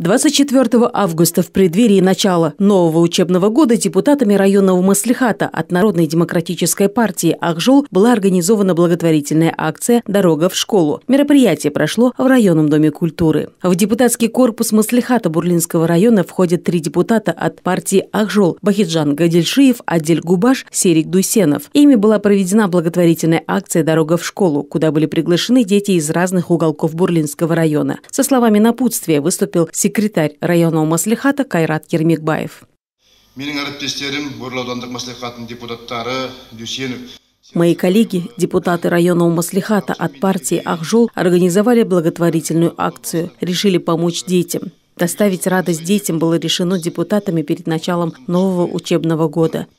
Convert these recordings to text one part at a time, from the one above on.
24 августа в преддверии начала нового учебного года депутатами районного маслихата от Народной демократической партии «Ахжол» была организована благотворительная акция «Дорога в школу». Мероприятие прошло в районном доме культуры. В депутатский корпус маслихата Бурлинского района входят три депутата от партии «Ахжол» – Бахиджан Гадельшиев, Адель Губаш, Серик Дусенов. Ими была проведена благотворительная акция «Дорога в школу», куда были приглашены дети из разных уголков Бурлинского района. Со словами напутствия выступил секретарь районного маслихата Кайрат Кермикбаев. Мои коллеги, депутаты районного маслихата от партии «Ахжол» организовали благотворительную акцию, решили помочь детям. Доставить радость детям было решено депутатами перед началом нового учебного года –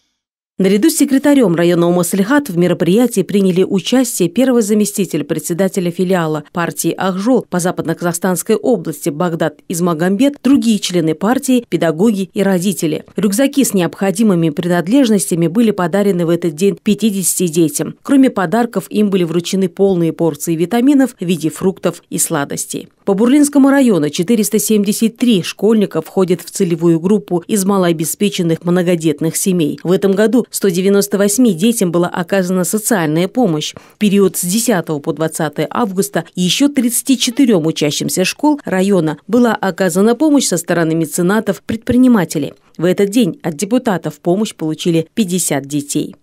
Наряду с секретарем районного Маслихат в мероприятии приняли участие первый заместитель председателя филиала партии Ахжол по Западно-Казахстанской области Багдад Измагамбет, другие члены партии, педагоги и родители. Рюкзаки с необходимыми принадлежностями были подарены в этот день 50 детям. Кроме подарков, им были вручены полные порции витаминов в виде фруктов и сладостей. По Бурлинскому району 473 школьника входят в целевую группу из малообеспеченных многодетных семей. В этом году 198 детям была оказана социальная помощь. В период с 10 по 20 августа еще 34 учащимся школ района была оказана помощь со стороны меценатов, предпринимателей. В этот день от депутатов помощь получили 50 детей.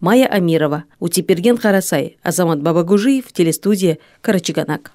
Майя Амирова, Утиперген Харасай, Азамат Бабагужиев, телестудия «Карачаганак».